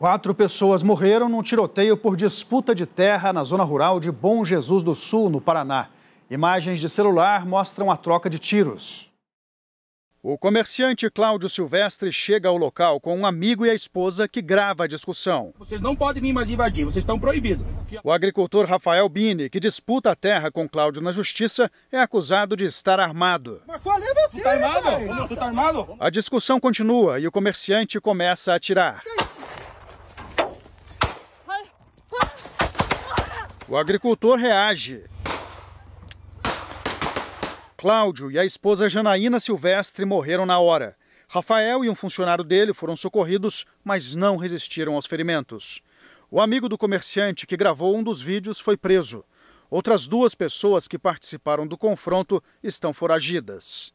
Quatro pessoas morreram num tiroteio por disputa de terra na zona rural de Bom Jesus do Sul, no Paraná. Imagens de celular mostram a troca de tiros. O comerciante Cláudio Silvestre chega ao local com um amigo e a esposa que grava a discussão. Vocês não podem vir mais invadir, vocês estão proibidos. O agricultor Rafael Bini, que disputa a terra com Cláudio na justiça, é acusado de estar armado. Mas qual é você? está tá armado? tá armado? A discussão continua e o comerciante começa a atirar. O agricultor reage. Cláudio e a esposa Janaína Silvestre morreram na hora. Rafael e um funcionário dele foram socorridos, mas não resistiram aos ferimentos. O amigo do comerciante que gravou um dos vídeos foi preso. Outras duas pessoas que participaram do confronto estão foragidas.